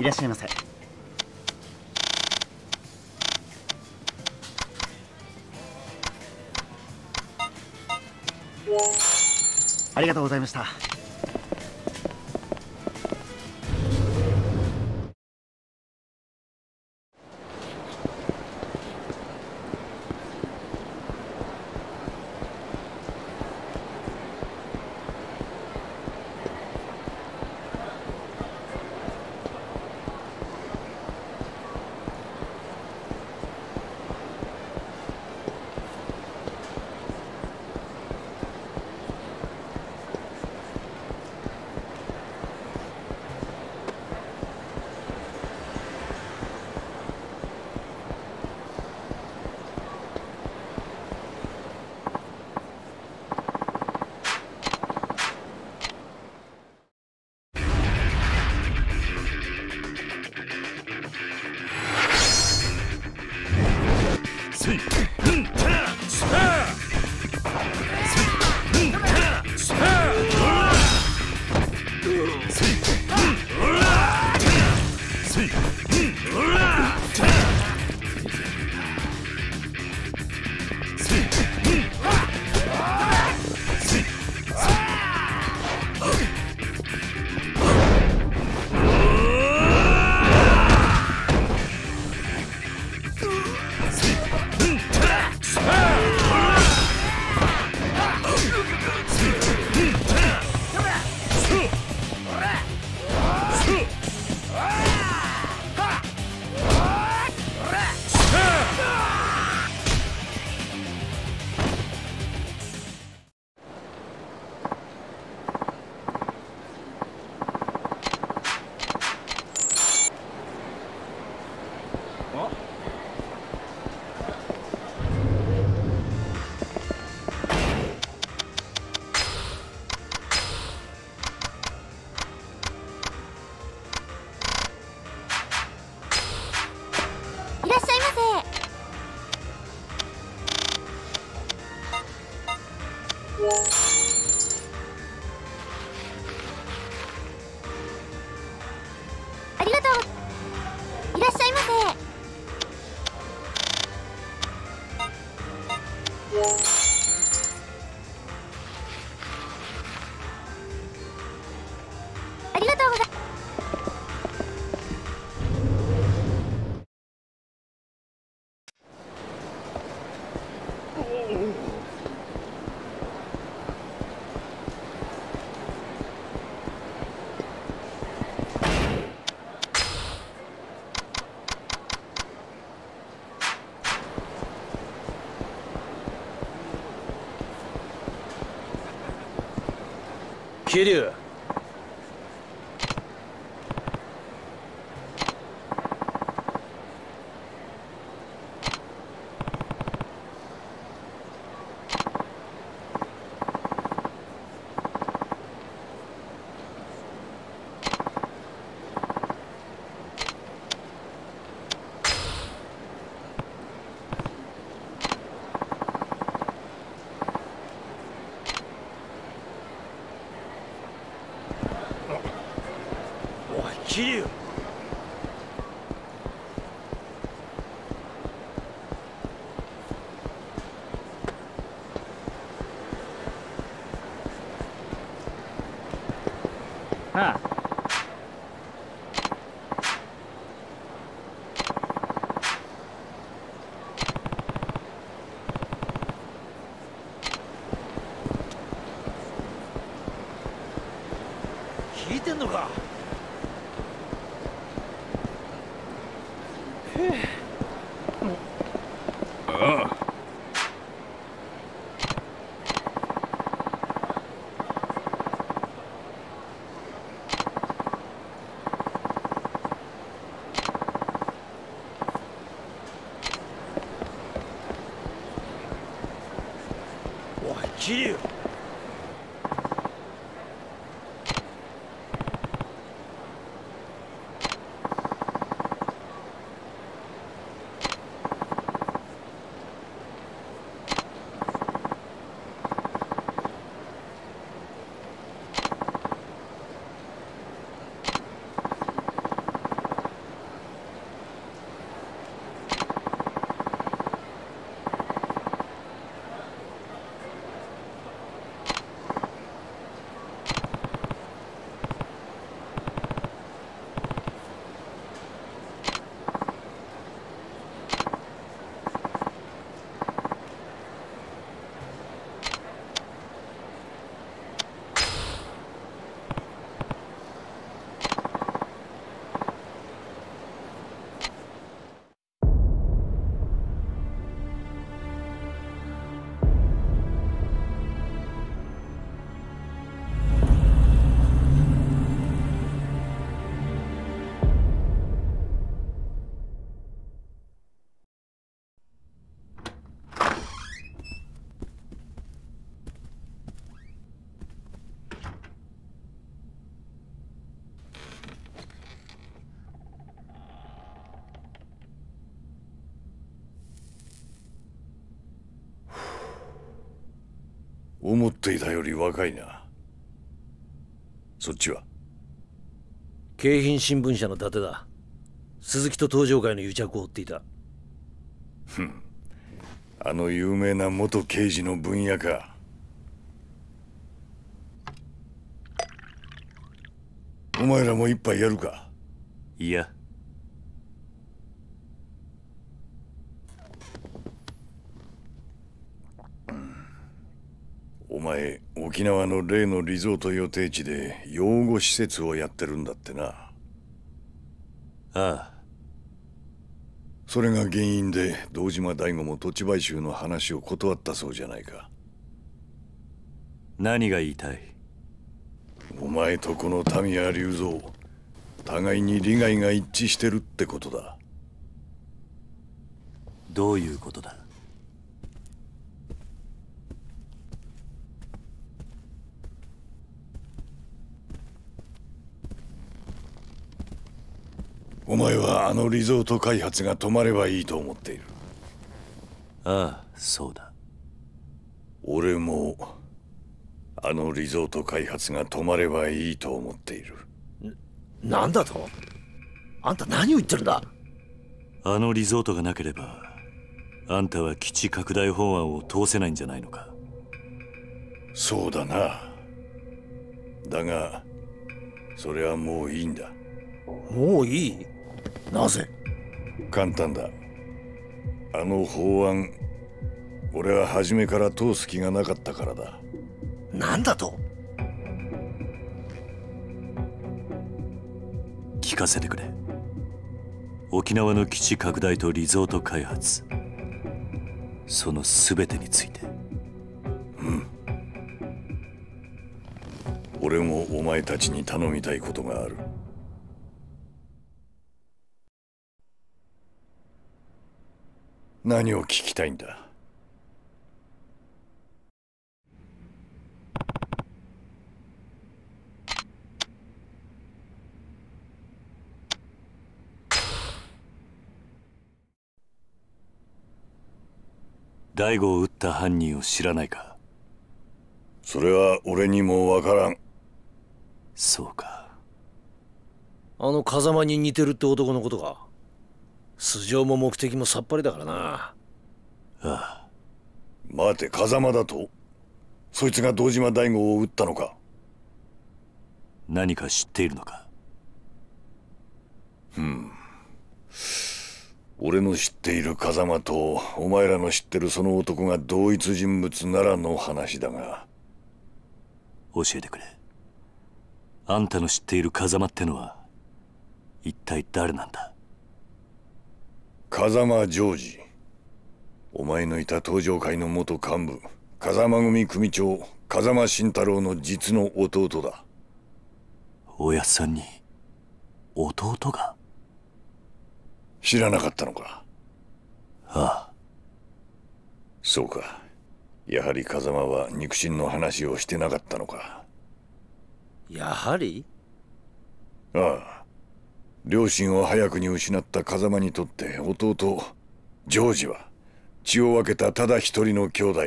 いらっしゃいませありがとうございました Kiryu. Whew. 思っていたより若いなそっちは京浜新聞社の伊達だ鈴木と東上会の癒着を追っていたふんあの有名な元刑事の分野かお前らも一杯やるかいや前沖縄の例のリゾート予定地で養護施設をやってるんだってなああそれが原因で堂島大吾も土地買収の話を断ったそうじゃないか何が言いたいお前とこの民谷隆三互いに利害が一致してるってことだどういうことだお前はあのリゾート開発が止まればいいと思っているああそうだ俺もあのリゾート開発が止まればいいと思っているなんだとあんた何を言ってるんだあのリゾートがなければあんたは基地拡大法案を通せないんじゃないのかそうだなだがそれはもういいんだもういいなぜ簡単だあの法案俺は初めから通す気がなかったからだ何だと聞かせてくれ沖縄の基地拡大とリゾート開発その全てについてうん俺もお前たちに頼みたいことがある何を聞きたいんだ大悟を撃った犯人を知らないかそれは俺にも分からんそうかあの風間に似てるって男のことか素性も目的もさっぱりだからなああ待て風間だとそいつが堂島大吾を撃ったのか何か知っているのかうん俺の知っている風間とお前らの知ってるその男が同一人物ならの話だが教えてくれあんたの知っている風間ってのは一体誰なんだ風間ジョージお前のいた登場会の元幹部風間組組長風間慎太郎の実の弟だおやさんに弟が知らなかったのかああそうかやはり風間は肉親の話をしてなかったのかやはりああ両親を早くに失った風間にとって弟ジョージは血を分けたただ一人の兄弟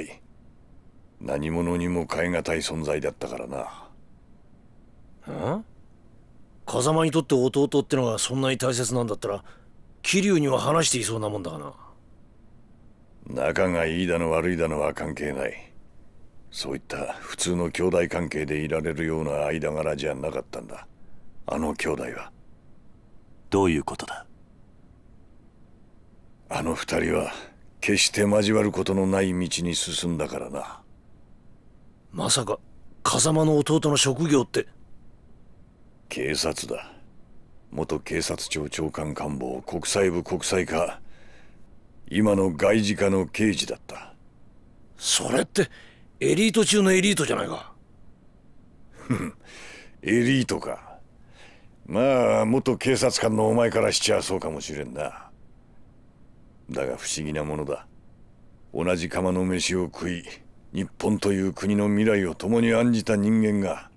何者にも代え難い存在だったからな風間にとって弟ってのがそんなに大切なんだったら桐生には話していそうなもんだがな仲がいいだの悪いだのは関係ないそういった普通の兄弟関係でいられるような間柄じゃなかったんだあの兄弟はどういうことだあの二人は決して交わることのない道に進んだからなまさか風間の弟の職業って警察だ元警察庁長官官房国際部国際課今の外事課の刑事だったそれってエリート中のエリートじゃないかエリートかまあ元警察官のお前からしちゃそうかもしれんなだが不思議なものだ同じ釜の飯を食い日本という国の未来を共に案じた人間が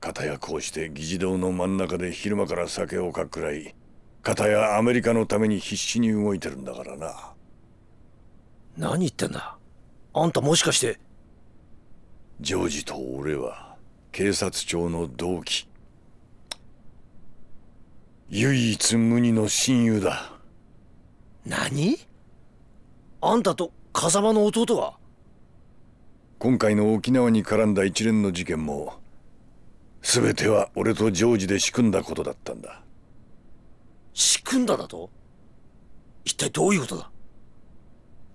片やこうして議事堂の真ん中で昼間から酒をかくらい片やアメリカのために必死に動いてるんだからな何言ってんだあんたもしかしてジョージと俺は警察庁の同期唯一無二の親友だ何あんたと風間の弟は今回の沖縄に絡んだ一連の事件も全ては俺とジョージで仕組んだことだったんだ仕組んだだと一体どういうことだ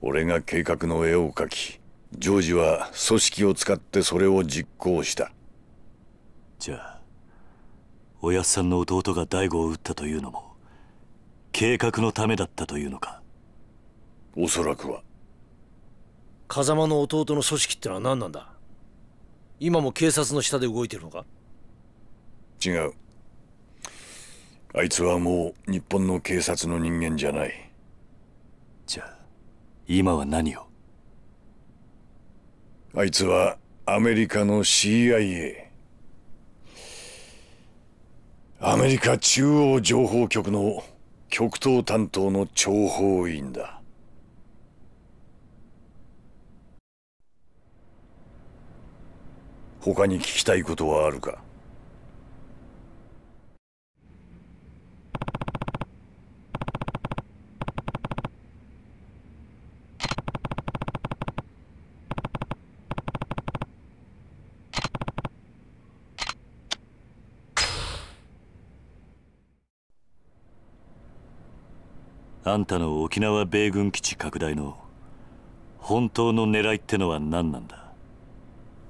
俺が計画の絵を描きジョージは組織を使ってそれを実行したじゃあおやっさんの弟が大悟を撃ったというのも計画のためだったというのかおそらくは風間の弟の組織ってのは何なんだ今も警察の下で動いてるのか違うあいつはもう日本の警察の人間じゃないじゃあ今は何をあいつはアメリカの CIA アメリカ中央情報局の極東担当の諜報員だ他に聞きたいことはあるかあんたの沖縄米軍基地拡大の本当の狙いってのは何なんだ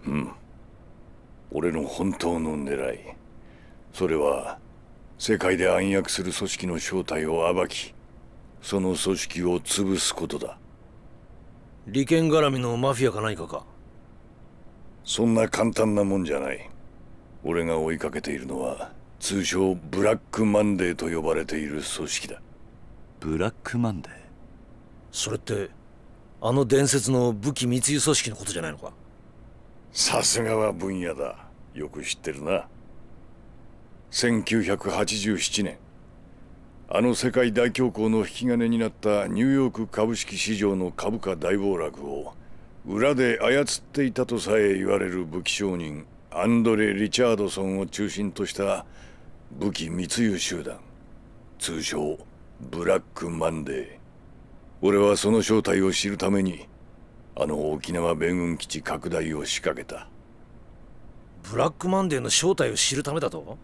うん俺の本当の狙いそれは世界で暗躍する組織の正体を暴きその組織を潰すことだ利権絡みのマフィアか何かかそんな簡単なもんじゃない俺が追いかけているのは通称ブラックマンデーと呼ばれている組織だブラックマンデーそれってあの伝説の武器密輸組織のことじゃないのかさすがは分野だよく知ってるな1987年あの世界大恐慌の引き金になったニューヨーク株式市場の株価大暴落を裏で操っていたとさえ言われる武器商人アンドレ・リチャードソンを中心とした武器密輸集団通称ブラックマンデー俺はその正体を知るためにあの沖縄米軍基地拡大を仕掛けたブラックマンデーの正体を知るためだと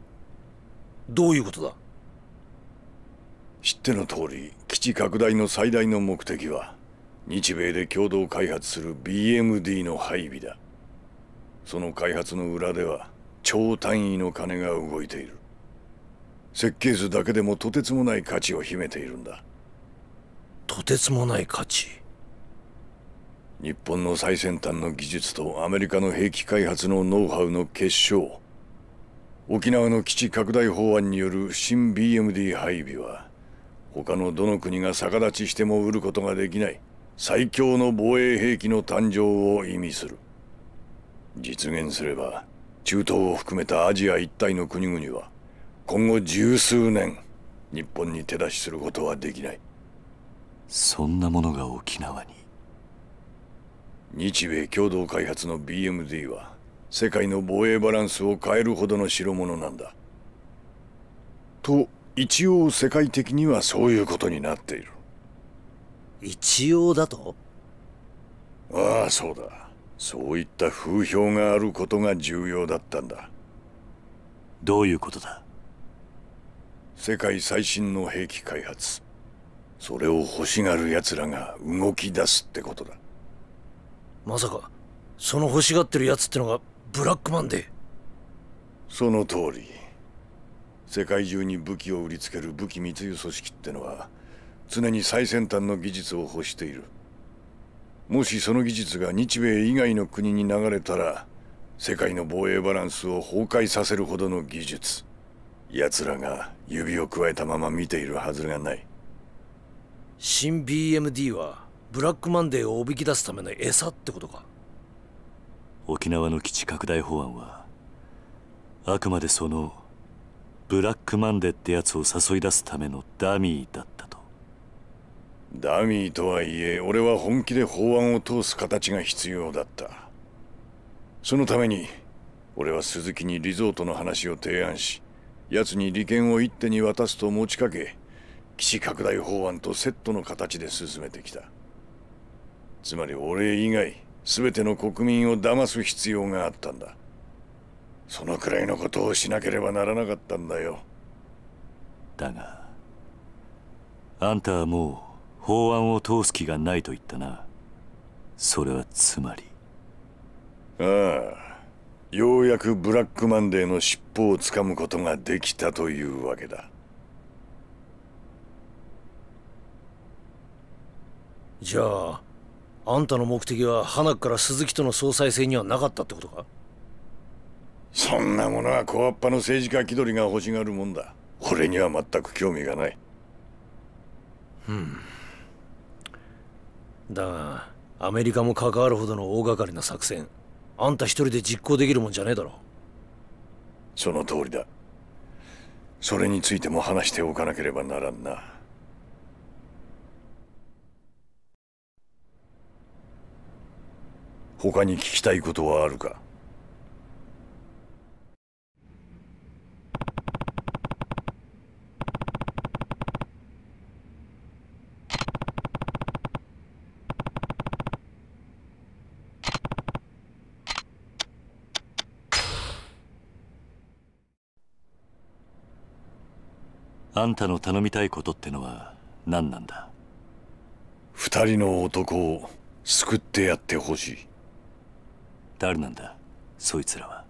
どういうことだ知っての通り基地拡大の最大の目的は日米で共同開発する BMD の配備だその開発の裏では超単位の金が動いている設計図だけでもとてつもない価値を秘めているんだとてつもない価値日本の最先端の技術とアメリカの兵器開発のノウハウの結晶沖縄の基地拡大法案による新 BMD 配備は他のどの国が逆立ちしても売ることができない最強の防衛兵器の誕生を意味する実現すれば中東を含めたアジア一帯の国々は今後十数年日本に手出しすることはできないそんなものが沖縄に日米共同開発の BMD は世界の防衛バランスを変えるほどの代物なんだと一応世界的にはそういうことになっている一応だとああそうだそういった風評があることが重要だったんだどういうことだ世界最新の兵器開発それを欲しがる奴らが動き出すってことだまさかその欲しがってる奴ってのがブラックマンデーその通り世界中に武器を売りつける武器密輸組織ってのは常に最先端の技術を欲しているもしその技術が日米以外の国に流れたら世界の防衛バランスを崩壊させるほどの技術奴らが指をくわえたまま見ているはずがない新 BMD はブラックマンデーをおびき出すための餌ってことか沖縄の基地拡大法案はあくまでそのブラックマンデーってやつを誘い出すためのダミーだったとダミーとはいえ俺は本気で法案を通す形が必要だったそのために俺は鈴木にリゾートの話を提案し奴に利権を一手に渡すと持ちかけ基地拡大法案とセットの形で進めてきたつまり俺以外全ての国民を騙す必要があったんだそのくらいのことをしなければならなかったんだよだがあんたはもう法案を通す気がないと言ったなそれはつまりああようやくブラックマンデーの尻尾をつかむことができたというわけだじゃああんたの目的は花から鈴木との総裁選にはなかったってことかそんなものは小っぱの政治家気取りが欲しがるもんだ俺には全く興味がないうんだがアメリカも関わるほどの大掛かりな作戦あんた一人で実行できるもんじゃねえだろその通りだそれについても話しておかなければならんな他に聞きたいことはあるかあんたの頼みたいことってのは何なんだ二人の男を救ってやってほしい誰なんだそいつらは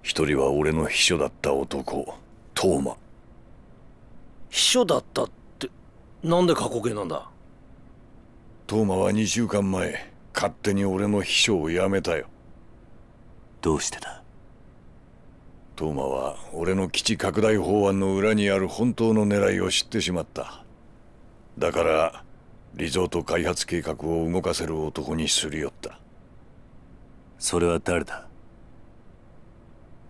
一人は俺の秘書だった男トーマ秘書だったってなんで過去形なんだトーマは2週間前勝手に俺の秘書を辞めたよどうしてだトーマは俺の基地拡大法案の裏にある本当の狙いを知ってしまっただからリゾート開発計画を動かせる男にすり寄ったそれは誰だ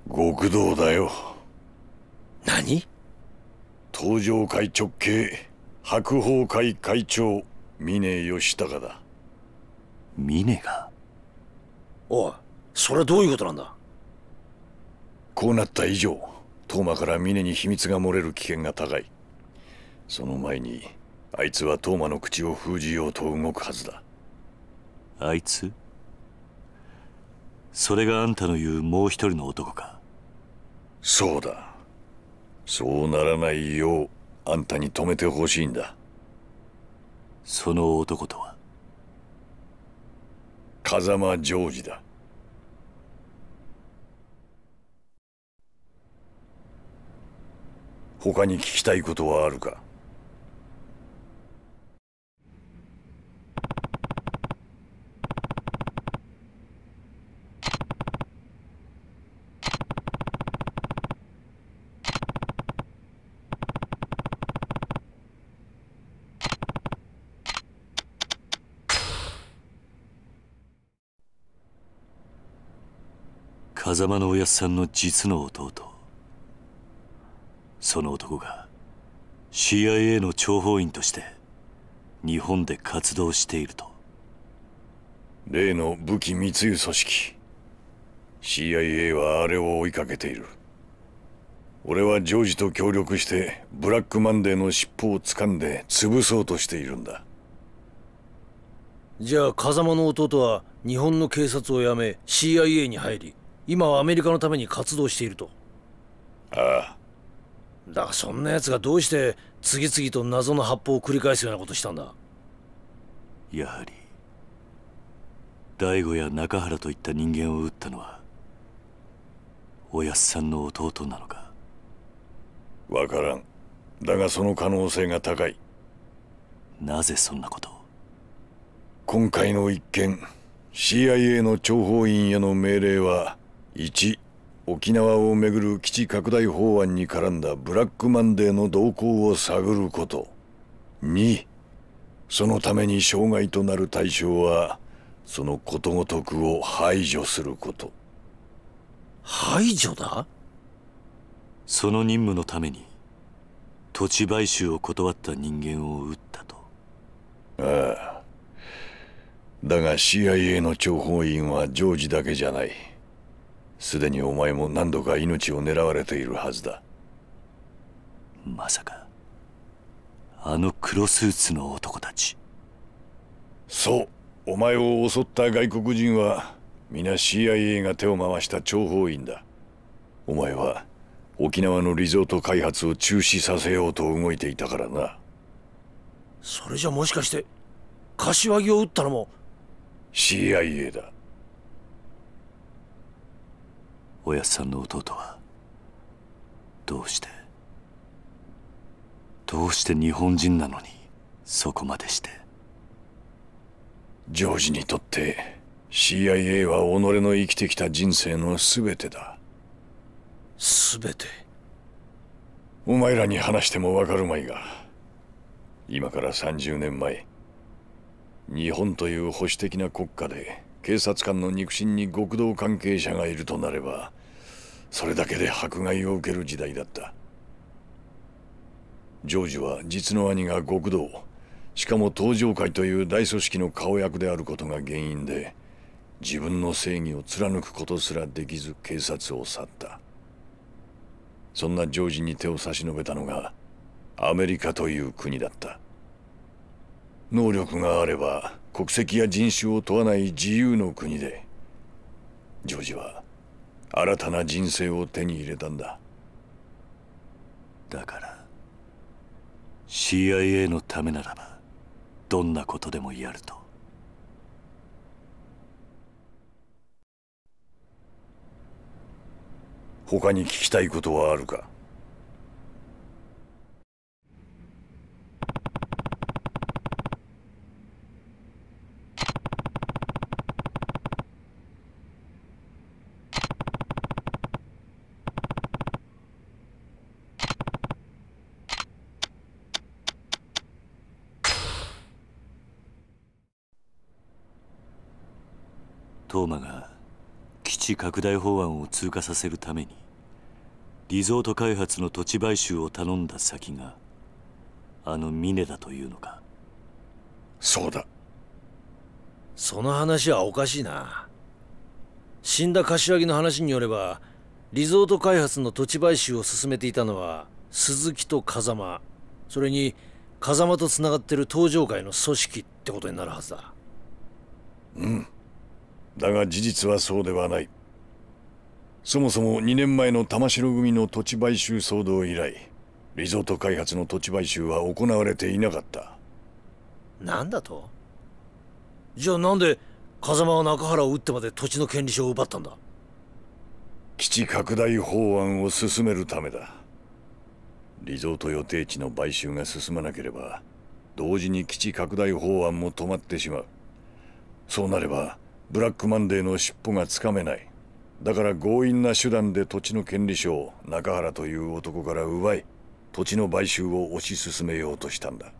極道だよ何東上会直系白鵬会会長峰義高だ峰がおいそれはどういうことなんだこうなった以上トーマから峰に秘密が漏れる危険が高いその前にあいつはトーマの口を封じようと動くはずだあいつそれがあんたの言うもう一人の男かそうだそうならないようあんたに止めてほしいんだその男とは風間ジョージだ他に聞きたいことはあるか風間のおやっさんの実の弟その男が CIA の諜報員として日本で活動していると例の武器密輸組織 CIA はあれを追いかけている俺はジョージと協力してブラックマンデーの尻尾を掴んで潰そうとしているんだじゃあ風間の弟は日本の警察を辞め CIA に入り今はアメリカのために活動しているとああだがそんな奴がどうして次々と謎の発砲を繰り返すようなことしたんだやはり大悟や中原といった人間を撃ったのはおやっさんの弟なのかわからんだがその可能性が高いなぜそんなこと今回の一件 CIA の諜報員への命令は1沖縄をめぐる基地拡大法案に絡んだブラックマンデーの動向を探ること2そのために障害となる対象はそのことごとくを排除すること排除だその任務のために土地買収を断った人間を撃ったとああだが CIA の諜報員はジョージだけじゃないすでにお前も何度か命を狙われているはずだまさかあの黒スーツの男たちそうお前を襲った外国人は皆 CIA が手を回した諜報員だお前は沖縄のリゾート開発を中止させようと動いていたからなそれじゃもしかして柏木を撃ったのも CIA だおやさんの弟はどうしてどうして日本人なのにそこまでしてジョージにとって CIA は己の生きてきた人生の全てだ全てお前らに話してもわかるまいが今から30年前日本という保守的な国家で警察官の肉親に極道関係者がいるとなればそれだけで迫害を受ける時代だったジョージは実の兄が極道しかも東上会という大組織の顔役であることが原因で自分の正義を貫くことすらできず警察を去ったそんなジョージに手を差し伸べたのがアメリカという国だった能力があれば国籍や人種を問わない自由の国でジョージは新たな人生を手に入れたんだだから CIA のためならばどんなことでもやると他に聞きたいことはあるかトーマが基地拡大法案を通過させるためにリゾート開発の土地買収を頼んだ先があのミネだというのかそうだその話はおかしいな死んだ柏木の話によればリゾート開発の土地買収を進めていたのは鈴木と風間それに風間とつながってる東上会の組織ってことになるはずだだが事実はそうではないそもそも2年前の玉城組の土地買収騒動以来リゾート開発の土地買収は行われていなかったなんだとじゃあなんで風間は中原を撃ってまで土地の権利書を奪ったんだ基地拡大法案を進めるためだリゾート予定地の買収が進まなければ同時に基地拡大法案も止まってしまうそうなればブラックマンデーの尻尾がつかめないだから強引な手段で土地の権利書を中原という男から奪い土地の買収を推し進めようとしたんだ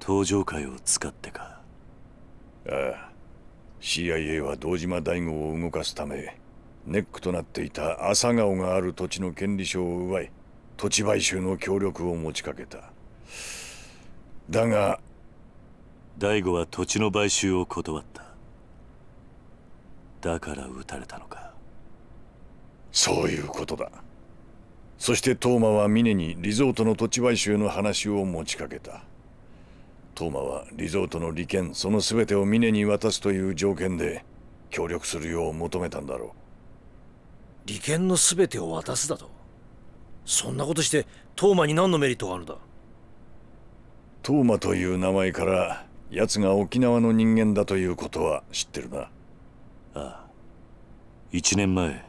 登場会を使ってかああ CIA は堂島大吾を動かすためネックとなっていた朝顔がある土地の権利書を奪い土地買収の協力を持ちかけただが大吾は土地の買収を断っただから撃たれたのかそういうことだそしてトーマは峰にリゾートの土地買収の話を持ちかけたトーマはリゾートの利権その全てを峰に渡すという条件で協力するよう求めたんだろう利権の全てを渡すだとそんなことしてトーマに何のメリットがあるんだトーマという名前から奴が沖縄の人間だということは知ってるなああ1年前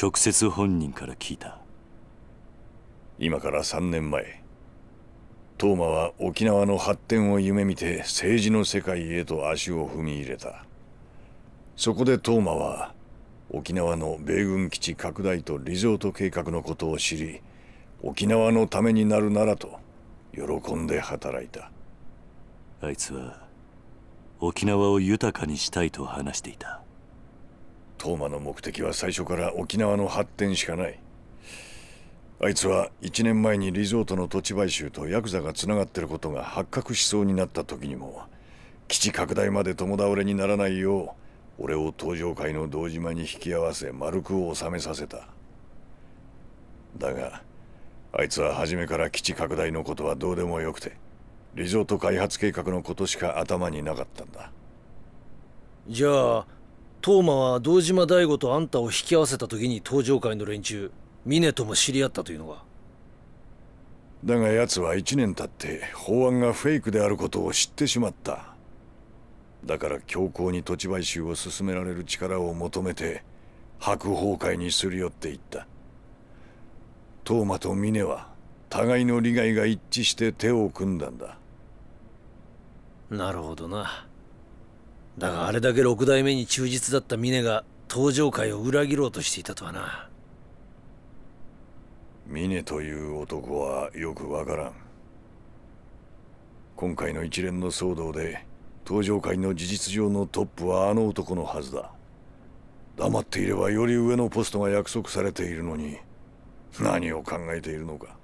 直接本人から聞いた今から3年前トーマは沖縄の発展を夢見て政治の世界へと足を踏み入れたそこでトーマは沖縄の米軍基地拡大とリゾート計画のことを知り沖縄のためになるならと喜んで働いたあいつは沖縄を豊かにしたいと話していたトーの目的は最初から沖縄の発展しかないあいつは1年前にリゾートの土地買収とヤクザがつながってることが発覚しそうになった時にも基地拡大まで共倒れにならないよう俺を東上界の堂島に引き合わせ丸く収めさせただがあいつは初めから基地拡大のことはどうでもよくてリゾート開発計画のことしか頭になかったんだじゃあトーマは堂島大吾とあんたを引き合わせた時に登場会の連中峰とも知り合ったというのかだが奴は1年経って法案がフェイクであることを知ってしまっただから強硬に土地買収を進められる力を求めて白鵬会にすり寄っていったトーマと峰は互いの利害が一致して手を組んだんだなるほどなだがあれだけ六代目に忠実だった峰が登場会を裏切ろうとしていたとはな峰という男はよくわからん今回の一連の騒動で登場会の事実上のトップはあの男のはずだ黙っていればより上のポストが約束されているのに何を考えているのか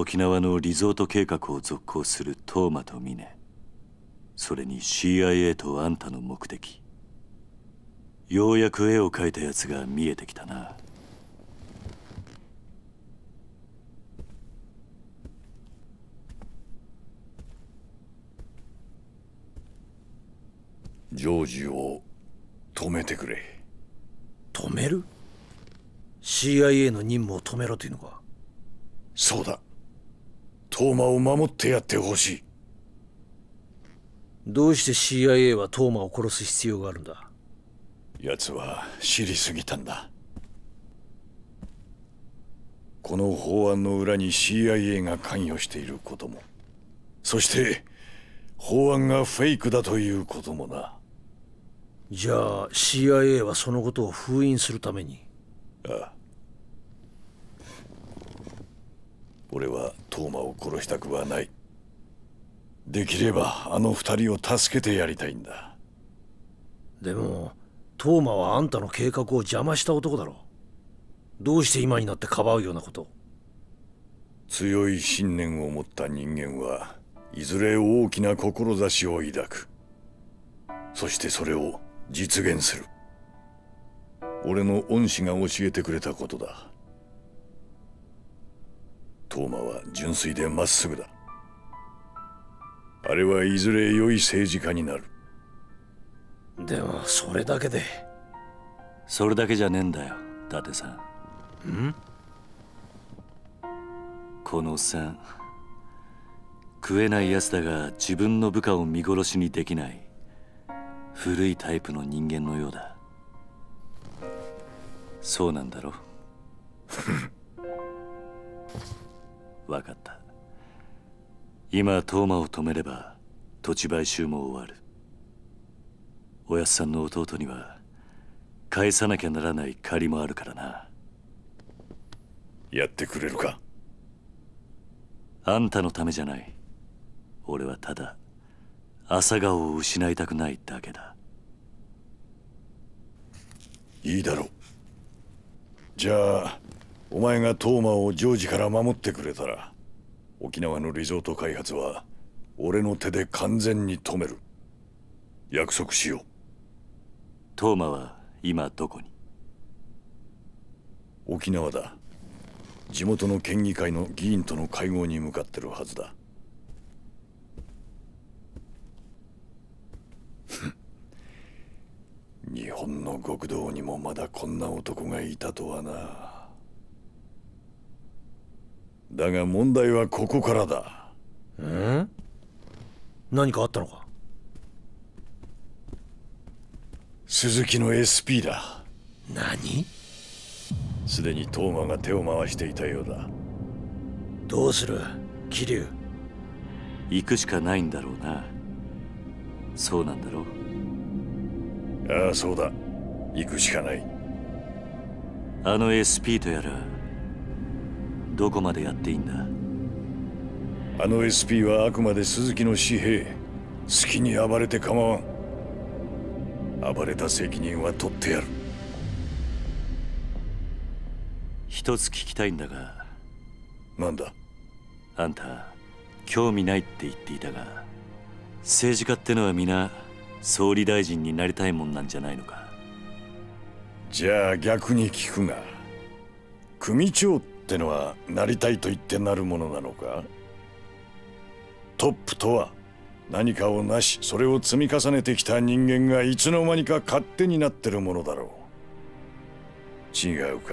沖縄のリゾート計画を続行するトーマとミネそれに CIA とあんたの目的ようやく絵を描いたやつが見えてきたなジョージを止めてくれ止める CIA の任務を止めろというのかそうだトーマを守ってやってほしいどうして CIA はトーマを殺す必要があるんだ奴は知りすぎたんだこの法案の裏に CIA が関与していることもそして法案がフェイクだということもなじゃあ CIA はそのことを封印するためにああ俺はトーマを殺したくはないできればあの二人を助けてやりたいんだでもトーマはあんたの計画を邪魔した男だろどうして今になってかばうようなこと強い信念を持った人間はいずれ大きな志を抱くそしてそれを実現する俺の恩師が教えてくれたことだトーマは純粋でまっすぐだあれはいずれ良い政治家になるでもそれだけでそれだけじゃねえんだよ伊達さんんこのおっさん食えない奴だが自分の部下を見殺しにできない古いタイプの人間のようだそうなんだろ 分かった今トーマを止めれば土地買収も終わるおやすさんの弟には返さなきゃならない借りもあるからなやってくれるかあんたのためじゃない俺はただ朝顔を失いたくないだけだいいだろうじゃあお前がトーマをジョージから守ってくれたら沖縄のリゾート開発は俺の手で完全に止める約束しようトーマは今どこに沖縄だ地元の県議会の議員との会合に向かってるはずだ日本の極道にもまだこんな男がいたとはな。だが問題はここからだん何かあったのか鈴木の SP だ何すでにトーマが手を回していたようだどうする桐生行くしかないんだろうなそうなんだろうああそうだ行くしかないあの SP とやらどこまでやっていいんだあの SP はあくまで鈴木の紙幣好きに暴れて構わん暴れた責任は取ってやる一つ聞きたいんだがなんだあんた興味ないって言っていたが政治家ってのは皆総理大臣になりたいもんなんじゃないのかじゃあ逆に聞くが組長ってってのはなりたいと言ってなるものなのかトップとは何かをなしそれを積み重ねてきた人間がいつの間にか勝手になってるものだろう違うか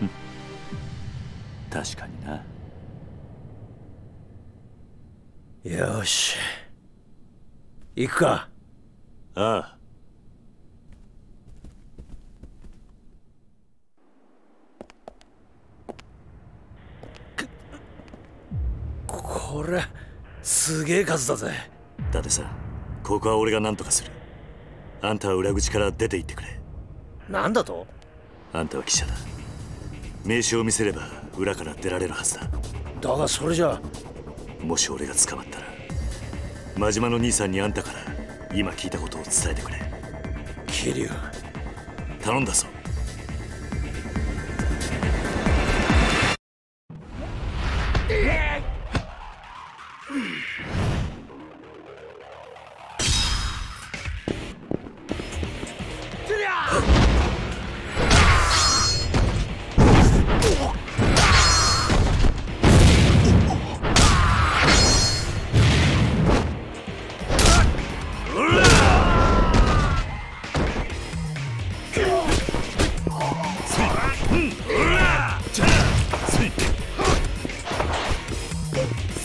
確かになよし行くかああすげえ数だぜだってさここは俺が何とかするあんたは裏口から出て行ってくれなんだとあんたは記者だ名刺を見せれば裏から出られるはずだだがそれじゃもし俺が捕まったら真島の兄さんにあんたから今聞いたことを伝えてくれ桐生頼んだぞ